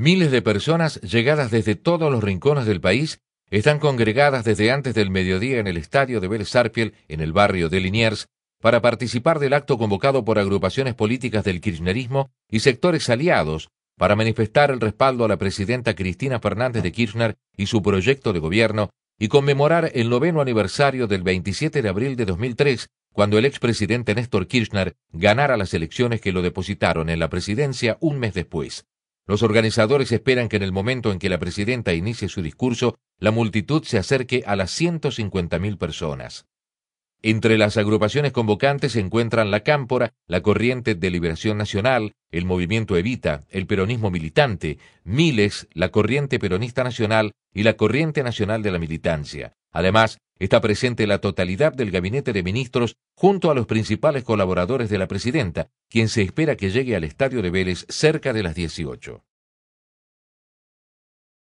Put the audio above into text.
Miles de personas llegadas desde todos los rincones del país están congregadas desde antes del mediodía en el estadio de Belsarpiel, en el barrio de Liniers, para participar del acto convocado por agrupaciones políticas del kirchnerismo y sectores aliados para manifestar el respaldo a la presidenta Cristina Fernández de Kirchner y su proyecto de gobierno y conmemorar el noveno aniversario del 27 de abril de 2003, cuando el expresidente Néstor Kirchner ganara las elecciones que lo depositaron en la presidencia un mes después. Los organizadores esperan que en el momento en que la presidenta inicie su discurso, la multitud se acerque a las 150.000 personas. Entre las agrupaciones convocantes se encuentran la Cámpora, la Corriente de Liberación Nacional, el Movimiento Evita, el Peronismo Militante, Miles, la Corriente Peronista Nacional y la Corriente Nacional de la Militancia. Además, Está presente la totalidad del gabinete de ministros junto a los principales colaboradores de la presidenta, quien se espera que llegue al estadio de Vélez cerca de las 18.